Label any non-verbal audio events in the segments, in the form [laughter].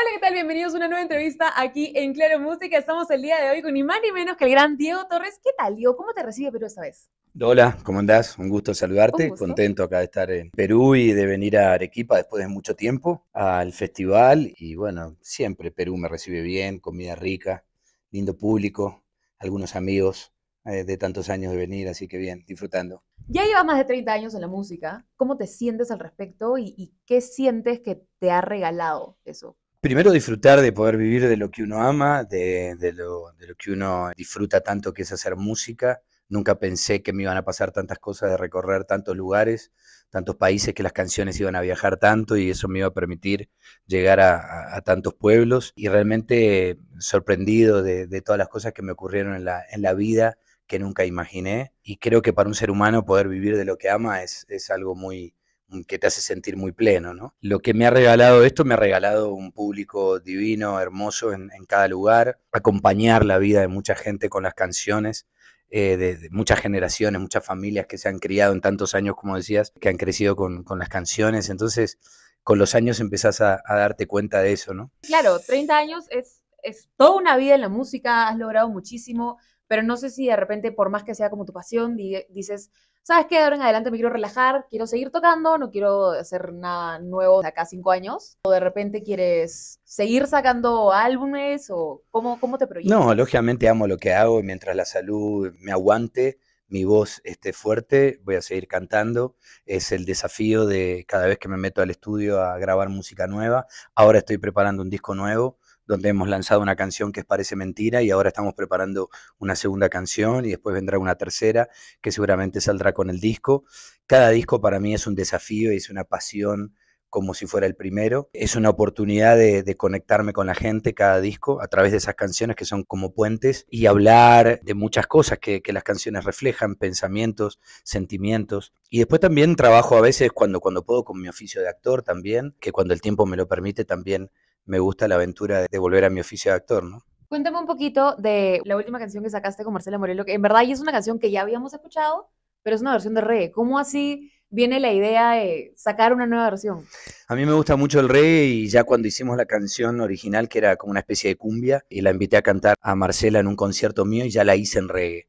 Hola, ¿qué tal? Bienvenidos a una nueva entrevista aquí en Claro Música. Estamos el día de hoy con ni más ni menos que el gran Diego Torres. ¿Qué tal, Diego? ¿Cómo te recibe Perú esta vez? Hola, ¿cómo andás? Un gusto saludarte. Contento acá de estar en Perú y de venir a Arequipa después de mucho tiempo al festival. Y bueno, siempre Perú me recibe bien, comida rica, lindo público, algunos amigos eh, de tantos años de venir, así que bien, disfrutando. Ya llevas más de 30 años en la música. ¿Cómo te sientes al respecto y, y qué sientes que te ha regalado eso? primero disfrutar de poder vivir de lo que uno ama, de, lo, que uno disfruta tanto que es hacer música. Nunca pensé que me iban a pasar tantas cosas de recorrer tantos lugares, tantos países, que las canciones iban a viajar tanto y eso me iba a permitir llegar a, tantos pueblos. Y realmente sorprendido de, todas las cosas que me ocurrieron en la, vida que nunca imaginé. Y creo que para un ser humano poder vivir de lo que ama es, es algo muy, Mm, que te hace sentir muy pleno, ¿no? Lo que me ha regalado esto, me ha regalado un público divino, hermoso en, cada lugar, acompañar la vida de mucha gente con las canciones, eh, de, muchas generaciones, muchas familias que se han criado en tantos años, como decías, que han crecido con, las canciones. Entonces, con los años empezás a, darte cuenta de eso, ¿no? Claro, 30 años es, es toda una vida en la música, has logrado muchísimo, pero no sé si de repente, por más que sea como tu pasión, dices, ¿sabes qué? ahora en adelante me quiero relajar, quiero seguir tocando, no quiero hacer nada nuevo de acá cinco años. O de repente quieres seguir sacando álbumes o cómo, cómo te proyectas. No, lógicamente amo lo que hago y mientras la salud me aguante, mi voz esté fuerte, voy a seguir cantando. Es el desafío de cada vez que me meto al estudio a grabar música nueva. Ahora estoy preparando un disco nuevo donde hemos lanzado una canción que es parece mentira y ahora estamos preparando una segunda canción y después vendrá una tercera que seguramente saldrá con el disco. Cada disco para mí es un desafío y es una pasión como si fuera el primero. Es una oportunidad de, conectarme con la gente cada disco a través de esas canciones que son como puentes y hablar de muchas cosas que, las canciones reflejan, pensamientos, sentimientos. Y después también trabajo a veces cuando, cuando puedo con mi oficio de actor también, que cuando el tiempo me lo permite también me gusta la aventura de volver a mi oficio de actor, ¿no? Cuéntame un poquito de la última canción que sacaste con Marcela Morelo, que en verdad es una canción que ya habíamos escuchado, pero es una versión de reggae. ¿Cómo así viene la idea de sacar una nueva versión? A mí me gusta mucho el reggae y ya cuando hicimos la canción original, que era como una especie de cumbia, y la invité a cantar a Marcela en un concierto mío y ya la hice en reggae.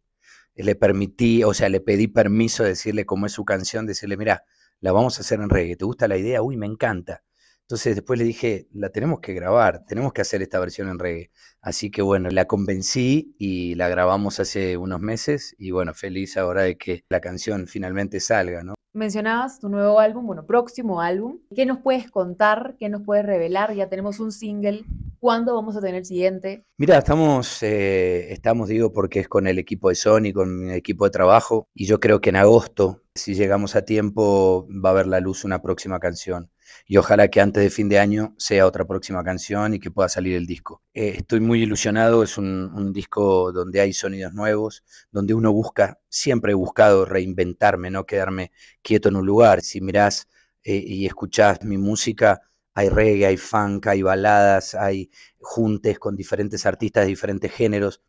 Le permití, o sea, le pedí permiso de decirle cómo es su canción, decirle, mira, la vamos a hacer en reggae, ¿te gusta la idea? Uy, me encanta. Entonces después le dije, la tenemos que grabar, tenemos que hacer esta versión en reggae. Así que bueno, la convencí y la grabamos hace unos meses y bueno, feliz ahora de que la canción finalmente salga, ¿no? Mencionabas tu nuevo álbum, bueno, próximo álbum. ¿Qué nos puedes contar? ¿Qué nos puedes revelar? Ya tenemos un single ¿Cuándo vamos a tener el siguiente? Mira, estamos, eh, estamos, digo, porque es con el equipo de Sony, con mi equipo de trabajo, y yo creo que en agosto, si llegamos a tiempo, va a haber la luz una próxima canción. Y ojalá que antes de fin de año sea otra próxima canción y que pueda salir el disco. Eh, estoy muy ilusionado, es un, disco donde hay sonidos nuevos, donde uno busca, siempre he buscado reinventarme, no quedarme quieto en un lugar. Si mirás eh, y escuchás mi música, hay reggae, hay funk, hay baladas, hay juntes con diferentes artistas de diferentes géneros.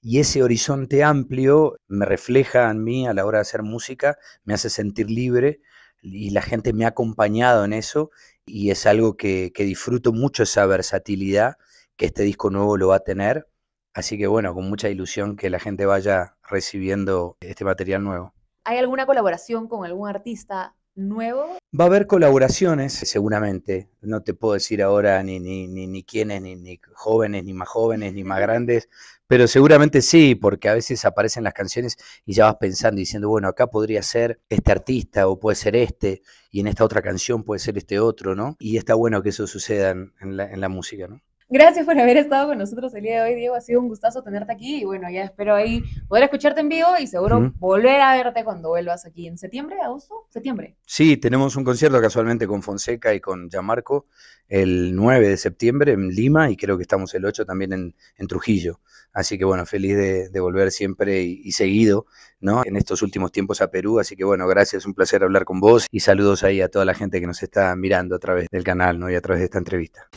Y ese horizonte amplio me refleja en mí a la hora de hacer música, me hace sentir libre y la gente me ha acompañado en eso y es algo que, que disfruto mucho, esa versatilidad que este disco nuevo lo va a tener. Así que bueno, con mucha ilusión que la gente vaya recibiendo este material nuevo. ¿Hay alguna colaboración con algún artista nuevo. Va a haber colaboraciones, seguramente. No te puedo decir ahora ni, ni, ni, quiénes, ni, jóvenes, ni más jóvenes, ni más [laughs] grandes, pero seguramente sí, porque a veces aparecen las canciones y ya vas pensando, diciendo, bueno, acá podría ser este artista o puede ser este, y en esta otra canción puede ser este otro, ¿no? Y está bueno que eso suceda en la música, ¿no? Gracias por haber estado con nosotros el día de hoy, Diego. Ha sido un gustazo tenerte aquí y bueno, ya espero ahí poder escucharte en vivo y seguro volver a verte cuando vuelvas aquí en septiembre, agosto, septiembre. Sí, tenemos un concierto casualmente con Fonseca y con Gianmarco el 9 de septiembre en Lima y creo que estamos el 8 también en, Trujillo. Así que bueno, feliz de, volver siempre y, seguido, ¿no? En estos últimos tiempos a Perú. Así que bueno, gracias, un placer hablar con vos y saludos ahí a toda la gente que nos está mirando a través del canal, ¿no? Y a través de esta entrevista.